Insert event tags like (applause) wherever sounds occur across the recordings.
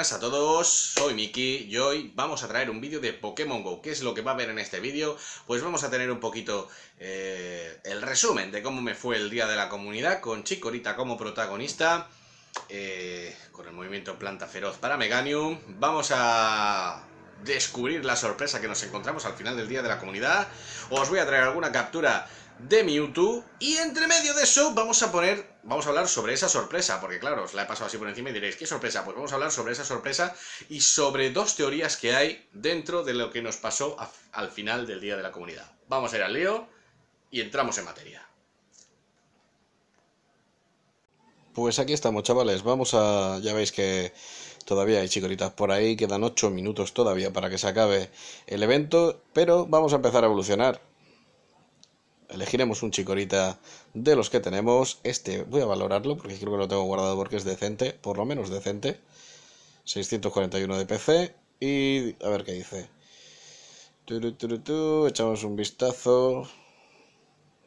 a todos, soy Miki y hoy vamos a traer un vídeo de Pokémon GO. ¿Qué es lo que va a haber en este vídeo? Pues vamos a tener un poquito eh, el resumen de cómo me fue el día de la comunidad, con Chikorita como protagonista, eh, con el movimiento Planta Feroz para Meganium. Vamos a descubrir la sorpresa que nos encontramos al final del día de la comunidad. Os voy a traer alguna captura de Mewtwo. Y entre medio de eso vamos a poner, vamos a hablar sobre esa sorpresa, porque claro, os la he pasado así por encima y diréis, ¿qué sorpresa? Pues vamos a hablar sobre esa sorpresa y sobre dos teorías que hay dentro de lo que nos pasó al final del Día de la Comunidad. Vamos a ir al lío y entramos en materia. Pues aquí estamos, chavales. Vamos a... Ya veis que todavía hay chicoritas por ahí. Quedan 8 minutos todavía para que se acabe el evento. Pero vamos a empezar a evolucionar. Elegiremos un chicorita de los que tenemos. Este voy a valorarlo porque creo que lo tengo guardado porque es decente, por lo menos decente. 641 de PC y a ver qué dice. echamos un vistazo.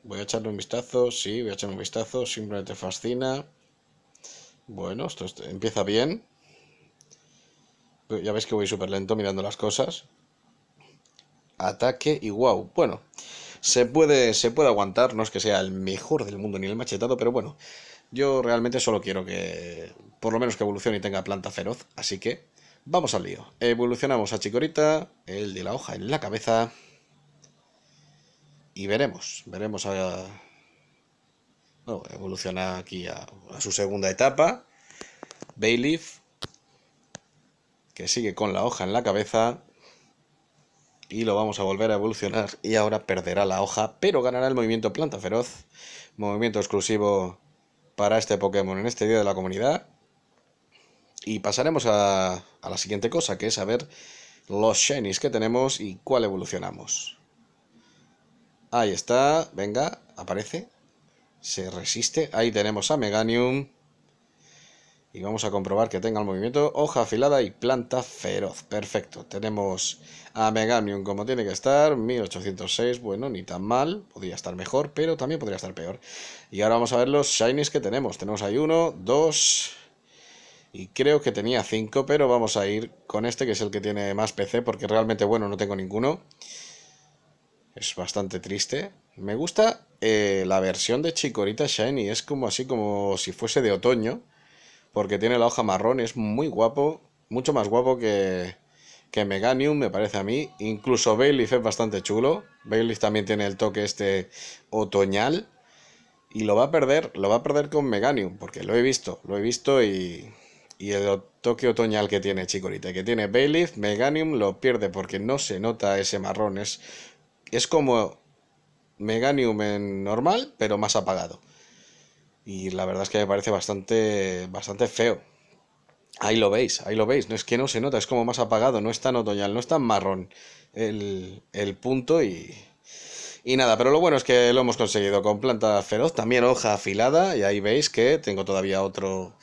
Voy a echarle un vistazo, sí, voy a echarle un vistazo, simplemente fascina. Bueno, esto empieza bien. Ya veis que voy súper lento mirando las cosas. Ataque y wow. Bueno, se puede, se puede aguantar, no es que sea el mejor del mundo ni el machetado, pero bueno, yo realmente solo quiero que, por lo menos que evolucione y tenga planta feroz, así que vamos al lío. Evolucionamos a Chicorita, el de la hoja en la cabeza, y veremos, veremos a... Bueno, evoluciona aquí a, su segunda etapa, bayleaf que sigue con la hoja en la cabeza, y lo vamos a volver a evolucionar y ahora perderá la hoja, pero ganará el movimiento planta feroz, movimiento exclusivo para este Pokémon en este día de la comunidad. Y pasaremos a, la siguiente cosa, que es saber los shinies que tenemos y cuál evolucionamos. Ahí está, venga, aparece, se resiste. Ahí tenemos a Meganium, y vamos a comprobar que tenga el movimiento hoja afilada y planta feroz. Perfecto, tenemos a Meganium como tiene que estar, 1806, bueno, ni tan mal, podría estar mejor, pero también podría estar peor. Y ahora vamos a ver los shinies que tenemos. Tenemos ahí uno, dos... Y creo que tenía cinco, pero vamos a ir con este, que es el que tiene más PC, porque realmente, bueno, no tengo ninguno. Es bastante triste. Me gusta eh, la versión de Chikorita Shiny, es como así como si fuese de otoño porque tiene la hoja marrón es muy guapo, mucho más guapo que, que Meganium, me parece a mí. Incluso Bailiff es bastante chulo. Bailiff también tiene el toque este otoñal. Y lo va a perder, lo va a perder con Meganium, porque lo he visto, lo he visto y, y el toque otoñal que tiene Chikorita, que tiene Bailiff, Meganium lo pierde porque no se nota ese marrón. Es, es como Meganium en normal, pero más apagado. Y la verdad es que me parece bastante, bastante feo. Ahí lo veis, ahí lo veis. No es que no se nota, es como más apagado, no es tan otoñal, no es tan marrón el, el punto y, y nada, pero lo bueno es que lo hemos conseguido con planta feroz, también hoja afilada, y ahí veis que tengo todavía otro,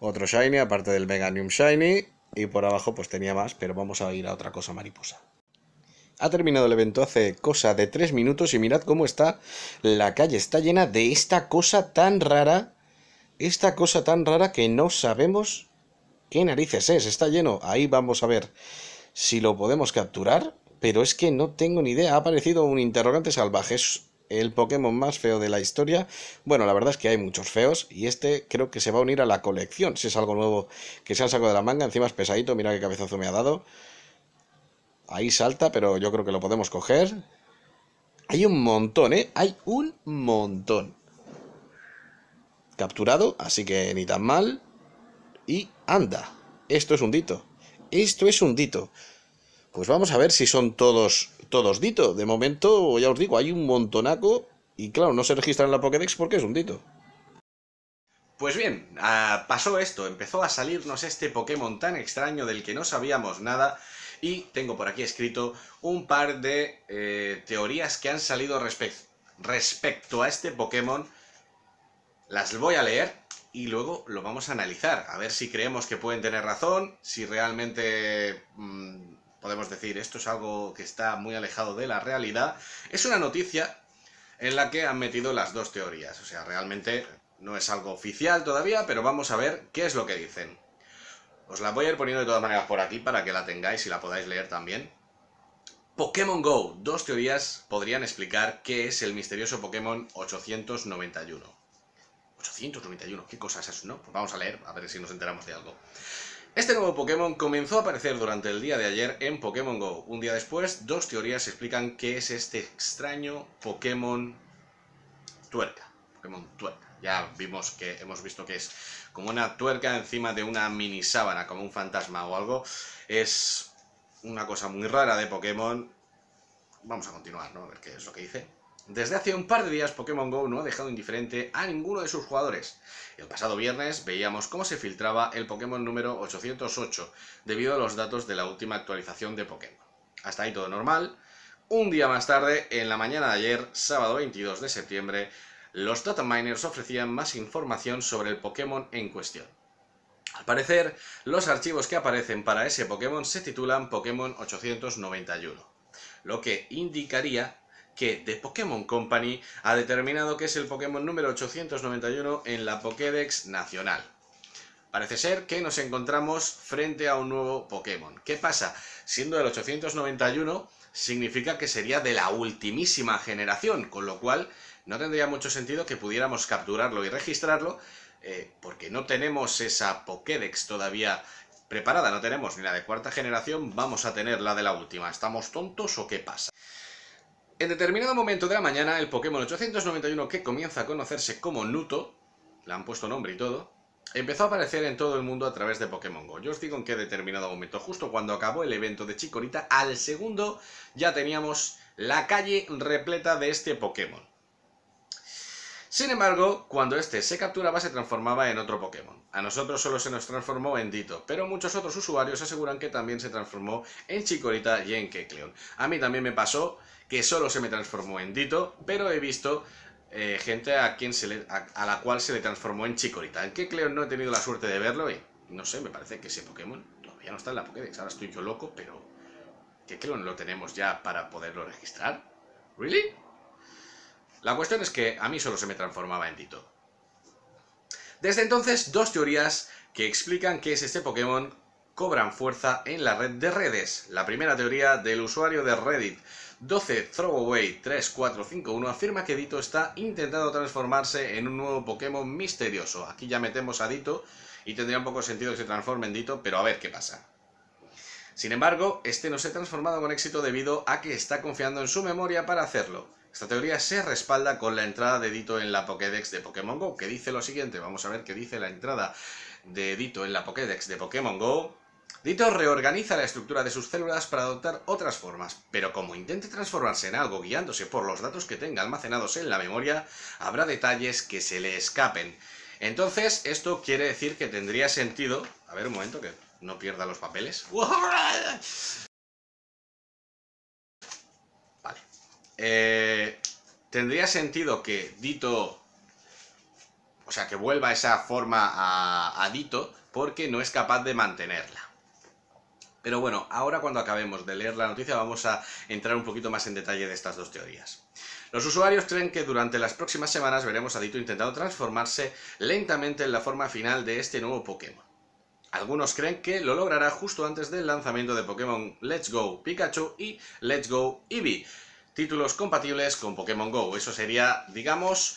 otro shiny, aparte del Meganium Shiny, y por abajo pues tenía más, pero vamos a ir a otra cosa mariposa. Ha terminado el evento hace cosa de tres minutos y mirad cómo está la calle. Está llena de esta cosa tan rara. Esta cosa tan rara que no sabemos qué narices es. Está lleno. Ahí vamos a ver si lo podemos capturar. Pero es que no tengo ni idea. Ha aparecido un interrogante salvaje. Es el Pokémon más feo de la historia. Bueno, la verdad es que hay muchos feos y este creo que se va a unir a la colección, si es algo nuevo que se han sacado de la manga, encima es pesadito, mira qué cabezazo me ha dado. Ahí salta, pero yo creo que lo podemos coger. Hay un montón, ¿eh? Hay un montón. Capturado, así que ni tan mal. Y anda. Esto es un dito. Esto es un dito. Pues vamos a ver si son todos, todos dito. De momento, ya os digo, hay un montonaco. Y claro, no se registra en la Pokédex porque es un dito. Pues bien, ah, pasó esto, empezó a salirnos este Pokémon tan extraño del que no sabíamos nada y tengo por aquí escrito un par de eh, teorías que han salido respecto a este Pokémon. Las voy a leer y luego lo vamos a analizar, a ver si creemos que pueden tener razón, si realmente mm, podemos decir esto es algo que está muy alejado de la realidad. Es una noticia en la que han metido las dos teorías, o sea, realmente no es algo oficial todavía, pero vamos a ver qué es lo que dicen. Os la voy a ir poniendo de todas maneras por aquí para que la tengáis y la podáis leer también. Pokémon Go. Dos teorías podrían explicar qué es el misterioso Pokémon 891. 891, ¿qué cosa es eso, no? Pues vamos a leer, a ver si nos enteramos de algo. Este nuevo Pokémon comenzó a aparecer durante el día de ayer en Pokémon Go. Un día después, dos teorías explican qué es este extraño Pokémon tuerca. Pokémon tuerca. Ya vimos que hemos visto que es como una tuerca encima de una mini sábana, como un fantasma o algo. Es una cosa muy rara de Pokémon. Vamos a continuar, ¿no? A ver qué es lo que dice. Desde hace un par de días Pokémon Go no ha dejado indiferente a ninguno de sus jugadores. El pasado viernes veíamos cómo se filtraba el Pokémon número 808 debido a los datos de la última actualización de Pokémon. Hasta ahí todo normal. Un día más tarde, en la mañana de ayer, sábado 22 de septiembre, los dataminers ofrecían más información sobre el Pokémon en cuestión. Al parecer, los archivos que aparecen para ese Pokémon se titulan Pokémon 891, lo que indicaría que The Pokémon Company ha determinado que es el Pokémon número 891 en la Pokédex nacional. Parece ser que nos encontramos frente a un nuevo Pokémon. ¿Qué pasa? Siendo el 891, significa que sería de la ultimísima generación, con lo cual no tendría mucho sentido que pudiéramos capturarlo y registrarlo, eh, porque no tenemos esa Pokédex todavía preparada, no tenemos ni la de cuarta generación, vamos a tener la de la última. ¿Estamos tontos o qué pasa? En determinado momento de la mañana, el Pokémon 891, que comienza a conocerse como Nuto, le han puesto nombre y todo, empezó a aparecer en todo el mundo a través de Pokémon GO. Yo os digo en qué determinado momento, justo cuando acabó el evento de Chikorita, al segundo ya teníamos la calle repleta de este Pokémon. Sin embargo, cuando este se capturaba se transformaba en otro Pokémon. A nosotros solo se nos transformó en Dito, pero muchos otros usuarios aseguran que también se transformó en Chikorita y en Kecleon. A mí también me pasó que solo se me transformó en Dito, pero he visto eh, gente a, quien se le, a, la cual se le transformó en Chikorita. En Kecleon no he tenido la suerte de verlo y no sé, me parece que ese Pokémon todavía no está en la Pokédex. Ahora estoy yo loco, pero Kecleon lo tenemos ya para poderlo registrar. ¿Really? La cuestión es que a mí solo se me transformaba en Dito. Desde entonces, dos teorías que explican qué es este Pokémon cobran fuerza en la red de redes. La primera teoría del usuario de Reddit 12throwaway3451 afirma que Dito está intentando transformarse en un nuevo Pokémon misterioso. Aquí ya metemos a Dito y tendría un poco sentido que se transforme en Dito, pero a ver qué pasa. Sin embargo, este no se ha transformado con éxito debido a que está confiando en su memoria para hacerlo. Esta teoría se respalda con la entrada de Dito en la Pokédex de Pokémon GO, que dice lo siguiente, vamos a ver qué dice la entrada de Dito en la Pokédex de Pokémon GO. Dito reorganiza la estructura de sus células para adoptar otras formas, pero como intente transformarse en algo guiándose por los datos que tenga almacenados en la memoria, habrá detalles que se le escapen. Entonces, esto quiere decir que tendría sentido... A ver, un momento, que no pierda los papeles. eh, ¿tendría sentido que Dito, o sea, que vuelva esa forma a, a Dito porque no es capaz de mantenerla? Pero bueno, ahora cuando acabemos de leer la noticia vamos a entrar un poquito más en detalle de estas dos teorías. Los usuarios creen que durante las próximas semanas veremos a Dito intentando transformarse lentamente en la forma final de este nuevo Pokémon. Algunos creen que lo logrará justo antes del lanzamiento de Pokémon Let's Go Pikachu y Let's Go Eevee, títulos compatibles con Pokémon Go. Eso sería, digamos,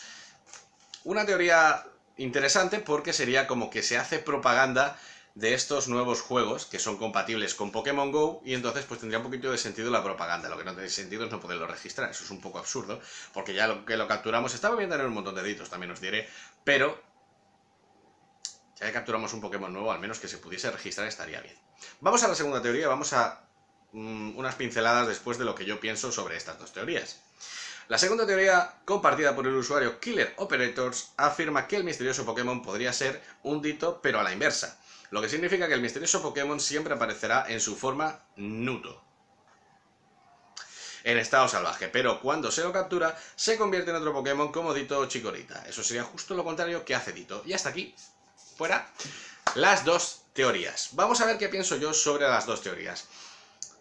una teoría interesante porque sería como que se hace propaganda de estos nuevos juegos que son compatibles con Pokémon Go y entonces pues tendría un poquito de sentido la propaganda. Lo que no tiene sentido es no poderlo registrar, eso es un poco absurdo, porque ya lo que lo capturamos, estaba bien tener un montón de deditos, también os diré, pero ya que capturamos un Pokémon nuevo, al menos que se pudiese registrar estaría bien. Vamos a la segunda teoría, vamos a unas pinceladas después de lo que yo pienso sobre estas dos teorías. La segunda teoría, compartida por el usuario Killer Operators, afirma que el misterioso Pokémon podría ser un dito, pero a la inversa, lo que significa que el misterioso Pokémon siempre aparecerá en su forma Nuto, en estado salvaje, pero cuando se lo captura, se convierte en otro Pokémon como Dito o Chikorita. Eso sería justo lo contrario que hace Dito. Y hasta aquí, fuera, las dos teorías. Vamos a ver qué pienso yo sobre las dos teorías.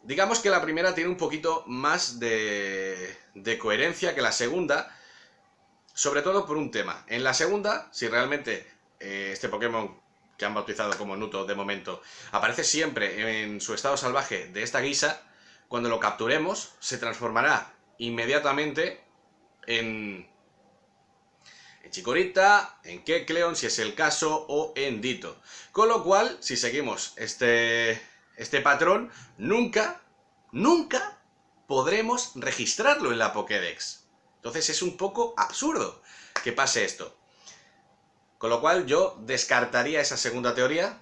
Digamos que la primera tiene un poquito más de, coherencia que la segunda, sobre todo por un tema. En la segunda, si realmente eh, este Pokémon que han bautizado como Nuto de momento aparece siempre en su estado salvaje de esta guisa, cuando lo capturemos se transformará inmediatamente en, en Chicorita, en Kecleon si es el caso, o en Dito. Con lo cual, si seguimos este, este patrón, nunca, nunca podremos registrarlo en la Pokédex. Entonces es un poco absurdo que pase esto. Con lo cual yo descartaría esa segunda teoría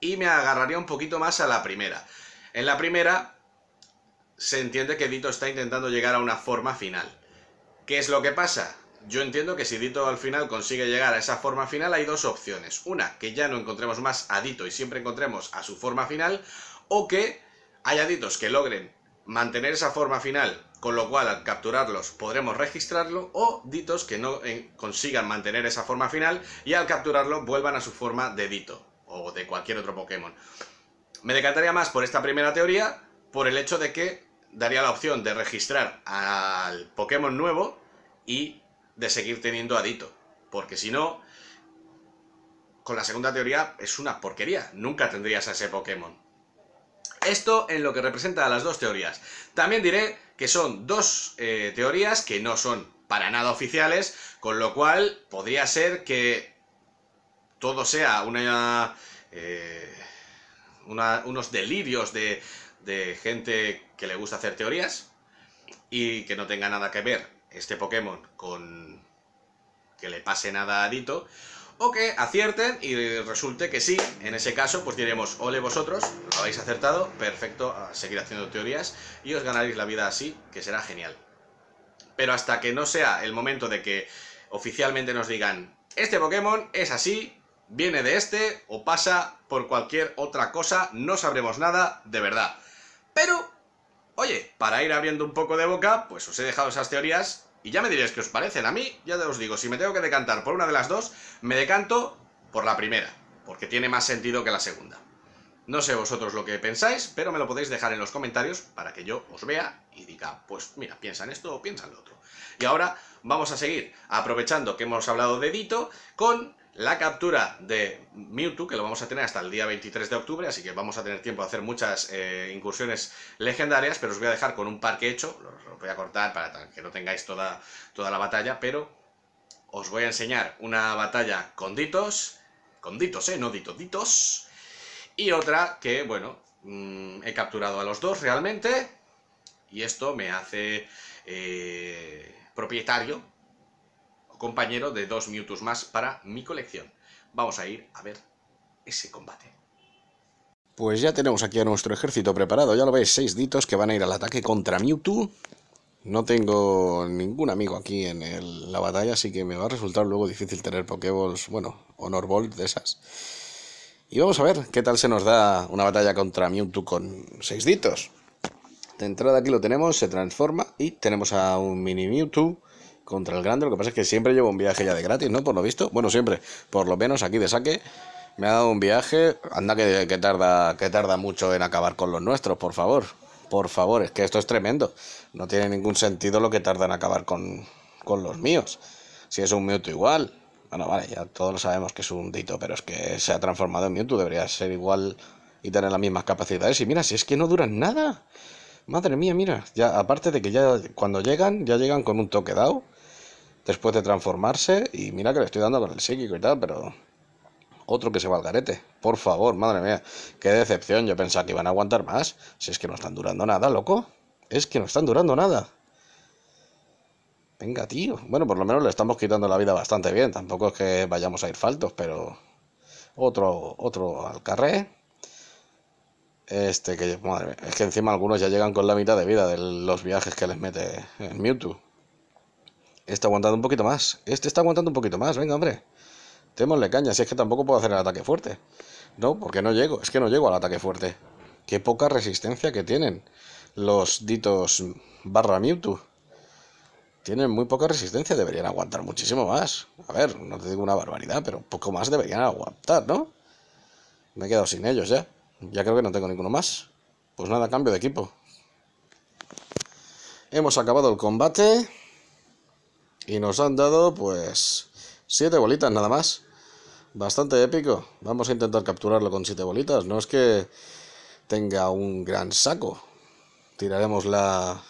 y me agarraría un poquito más a la primera. En la primera se entiende que Dito está intentando llegar a una forma final. ¿Qué es lo que pasa? Yo entiendo que si Dito al final consigue llegar a esa forma final, hay dos opciones. Una, que ya no encontremos más a Dito y siempre encontremos a su forma final, o que haya Ditos que logren mantener esa forma final, con lo cual al capturarlos podremos registrarlo, o Ditos que no eh, consigan mantener esa forma final y al capturarlo vuelvan a su forma de Dito o de cualquier otro Pokémon. Me decantaría más por esta primera teoría, por el hecho de que daría la opción de registrar al Pokémon nuevo y de seguir teniendo adito Porque si no, con la segunda teoría es una porquería. Nunca tendrías ese Pokémon. Esto en lo que representa a las dos teorías. También diré que son dos eh, teorías que no son para nada oficiales, con lo cual podría ser que todo sea una, eh, unos delirios de gente que le gusta hacer teorías y que no tenga nada que ver este Pokémon con que le pase nada a Dito, o que acierten y resulte que sí, en ese caso pues diremos, ole vosotros, lo habéis acertado, perfecto, a seguir haciendo teorías y os ganaréis la vida así, que será genial. Pero hasta que no sea el momento de que oficialmente nos digan, este Pokémon es así, viene de este o pasa por cualquier otra cosa, no sabremos nada de verdad. Pero Oye, para ir abriendo un poco de boca, pues os he dejado esas teorías y ya me diréis qué os parecen. A mí, ya os digo, si me tengo que decantar por una de las dos, me decanto por la primera, porque tiene más sentido que la segunda. No sé vosotros lo que pensáis, pero me lo podéis dejar en los comentarios para que yo os vea y diga, pues mira, piensa en esto o piensa en lo otro. Y ahora vamos a seguir aprovechando que hemos hablado de Dito con la captura de Mewtwo, que lo vamos a tener hasta el día 23 de octubre, así que vamos a tener tiempo de hacer muchas eh, incursiones legendarias, pero os voy a dejar con un he hecho, lo, voy a cortar para que no tengáis toda, toda la batalla, pero os voy a enseñar una batalla con ditos, con ditos, eh, no ditos, ditos, y otra que, bueno, mm, he capturado a los dos realmente, y esto me hace eh, propietario compañero de dos Mewtwo's más para mi colección. Vamos a ir a ver ese combate. Pues ya tenemos aquí a nuestro ejército preparado, ya lo veis, seis ditos que van a ir al ataque contra Mewtwo. No tengo ningún amigo aquí en la batalla, así que me va a resultar luego difícil tener Pokéballs, bueno, Honor Ball de esas. Y vamos a ver qué tal se nos da una batalla contra Mewtwo con seis ditos. De entrada aquí lo tenemos, se transforma y tenemos a un mini Mewtwo contra el grande. Lo que pasa es que siempre llevo un viaje ya de gratis, ¿no? Por lo visto. Bueno, siempre. Por lo menos aquí de saque. Me ha dado un viaje. Anda que, tarda, que tarda mucho en acabar con los nuestros, por favor. Por favor, es que esto es tremendo. No tiene ningún sentido lo que tarda en acabar con, los míos. Si es un Mewtwo igual. Bueno, vale, ya todos lo sabemos que es un Dito, pero es que se ha transformado en Mewtwo. Debería ser igual y tener las mismas capacidades. Y mira, si es que no duran nada. Madre mía, mira. Ya, aparte de que ya cuando llegan, ya llegan con un toque dado después de transformarse. Y mira que le estoy dando con el psíquico y tal, pero otro que se va al garete. Por favor, madre mía, qué decepción. Yo pensaba que iban a aguantar más. Si es que no están durando nada, loco. Es que no están durando nada. Venga, tío. Bueno, por lo menos le estamos quitando la vida bastante bien. Tampoco es que vayamos a ir faltos, pero otro otro al carré. Este que, madre mía, es que encima algunos ya llegan con la mitad de vida de los viajes que les mete en Mewtwo. Está aguantando un poquito más. Este está aguantando un poquito más. Venga, hombre. Témosle caña. Si es que tampoco puedo hacer el ataque fuerte. No, porque no llego. Es que no llego al ataque fuerte. Qué poca resistencia que tienen los ditos barra Mewtwo. Tienen muy poca resistencia. Deberían aguantar muchísimo más. A ver, no te digo una barbaridad, pero poco más deberían aguantar, ¿no? Me he quedado sin ellos ya. Ya creo que no tengo ninguno más. Pues nada, cambio de equipo. Hemos acabado el combate. Y nos han dado, pues, siete bolitas nada más. Bastante épico. Vamos a intentar capturarlo con siete bolitas. No es que tenga un gran saco. Tiraremos la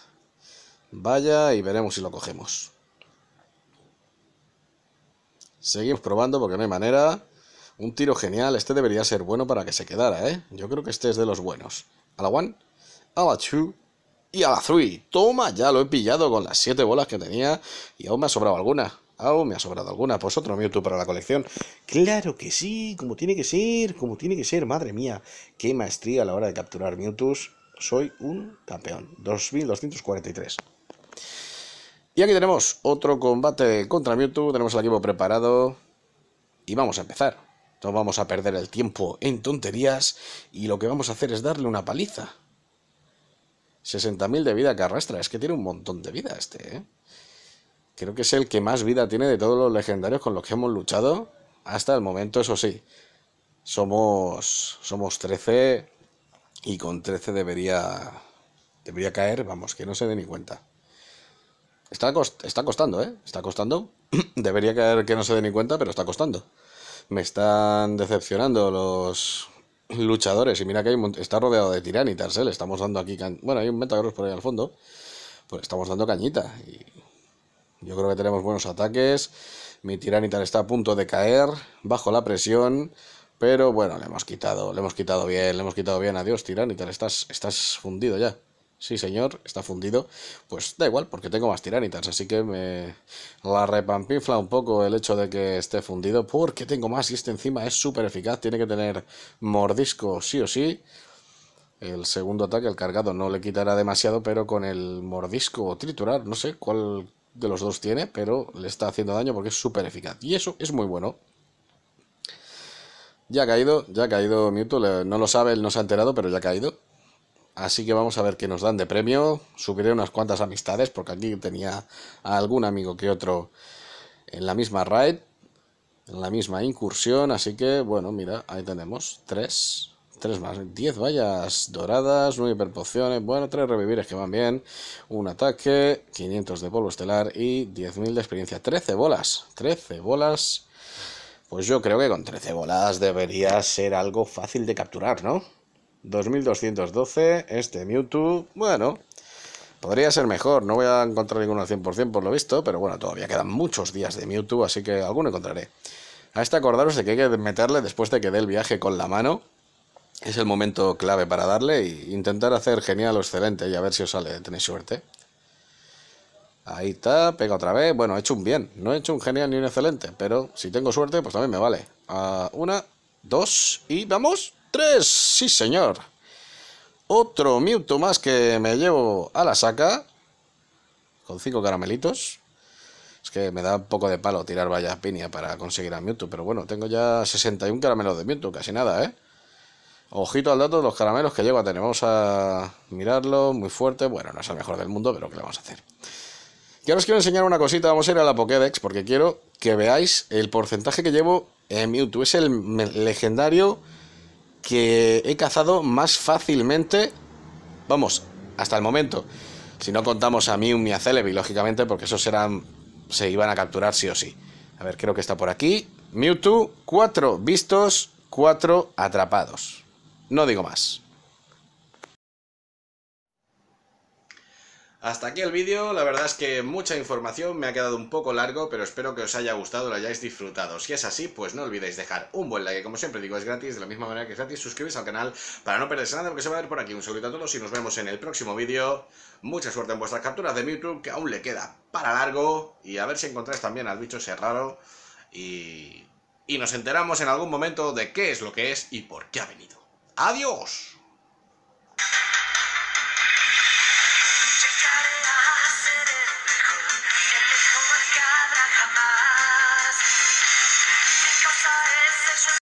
valla y veremos si lo cogemos. Seguimos probando porque no hay manera. Un tiro genial. Este debería ser bueno para que se quedara, ¿eh? Yo creo que este es de los buenos. A la one, a la y a la 3. Toma, ya lo he pillado con las 7 bolas que tenía. Y aún me ha sobrado alguna. Aún me ha sobrado alguna. Pues otro Mewtwo para la colección. Claro que sí, como tiene que ser, como tiene que ser. Madre mía, qué maestría a la hora de capturar Mewtwo. Soy un campeón. 2243. Y aquí tenemos otro combate contra Mewtwo. Tenemos el equipo preparado. Y vamos a empezar. No vamos a perder el tiempo en tonterías y lo que vamos a hacer es darle una paliza. 60.000 de vida que arrastra. Es que tiene un montón de vida este, ¿eh? Creo que es el que más vida tiene de todos los legendarios con los que hemos luchado hasta el momento, eso sí. Somos, somos 13 y con 13 debería, debería caer, vamos, que no se dé ni cuenta. Está, está costando, ¿eh? Está costando. (clears throat) debería caer que no se dé ni cuenta, pero está costando. Me están decepcionando los, luchadores. Y mira que está rodeado de tiranitas, ¿eh? Le estamos dando aquí... Bueno, hay un Metagross por ahí al fondo. Pues estamos dando cañita. yo creo que tenemos buenos ataques. Mi tiranitar está a punto de caer, bajo la presión. Pero bueno, le hemos quitado, le hemos quitado bien, le hemos quitado bien. Adiós, tiranitar, estás, estás fundido ya sí señor, está fundido, pues da igual, porque tengo más tiranitas, así que me la repampifla un poco el hecho de que esté fundido, porque tengo más y este encima es súper eficaz, tiene que tener mordisco sí o sí. El segundo ataque, el cargado, no le quitará demasiado, pero con el mordisco o triturar, no sé cuál de los dos tiene, pero le está haciendo daño porque es súper eficaz. Y eso es muy bueno. Ya ha caído, ya ha caído Mewtwo, no lo sabe, él no se ha enterado, pero ya ha caído. Así que vamos a ver qué nos dan de premio. Subiré unas cuantas amistades, porque aquí tenía a algún amigo que otro en la misma raid, en la misma incursión. Así que, bueno, mira, ahí tenemos tres, tres más, diez vallas doradas, nueve hiperpociones, bueno, tres revivires que van bien, un ataque, 500 de polvo estelar y 10.000 de experiencia. 13 bolas, 13 bolas. Pues yo creo que con 13 bolas debería ser algo fácil de capturar, ¿no? 2212, este Mewtwo, bueno, podría ser mejor, no voy a encontrar ninguno al 100% por lo visto, pero bueno, todavía quedan muchos días de Mewtwo, así que alguno encontraré. A este acordaros de que hay que meterle después de que dé el viaje con la mano, es el momento clave para darle e intentar hacer genial o excelente y a ver si os sale, tenéis suerte. Ahí está, pega otra vez. Bueno, he hecho un bien, no he hecho un genial ni un excelente, pero si tengo suerte, pues también me vale. a una, dos y vamos. Tres, sí señor. Otro Mewtwo más que me llevo a la saca. Con cinco caramelitos. Es que me da un poco de palo tirar vallas piña para conseguir a Mewtwo. Pero bueno, tengo ya 61 caramelos de Mewtwo, casi nada, ¿eh? Ojito al dato de los caramelos que llevo a tener. Vamos a mirarlo muy fuerte. Bueno, no es el mejor del mundo, pero ¿qué lo vamos a hacer? Y ahora os quiero enseñar una cosita. Vamos a ir a la Pokédex porque quiero que veáis el porcentaje que llevo en Mewtwo. Es el legendario que he cazado más fácilmente, vamos, hasta el momento. Si no contamos a Mew y a Celebi, lógicamente, porque esos eran, se iban a capturar sí o sí. A ver, creo que está por aquí. Mewtwo, cuatro vistos, cuatro atrapados. No digo más. Hasta aquí el vídeo, la verdad es que mucha información, me ha quedado un poco largo, pero espero que os haya gustado, lo hayáis disfrutado. Si es así, pues no olvidéis dejar un buen like, como siempre digo, es gratis, de la misma manera que es gratis, suscribís al canal para no perderse nada, porque se va a ver por aquí. Un saludo a todos y nos vemos en el próximo vídeo. Mucha suerte en vuestras capturas de Mewtwo, que aún le queda para largo, y a ver si encontráis también al bicho ese raro, y... y nos enteramos en algún momento de qué es lo que es y por qué ha venido. ¡Adiós!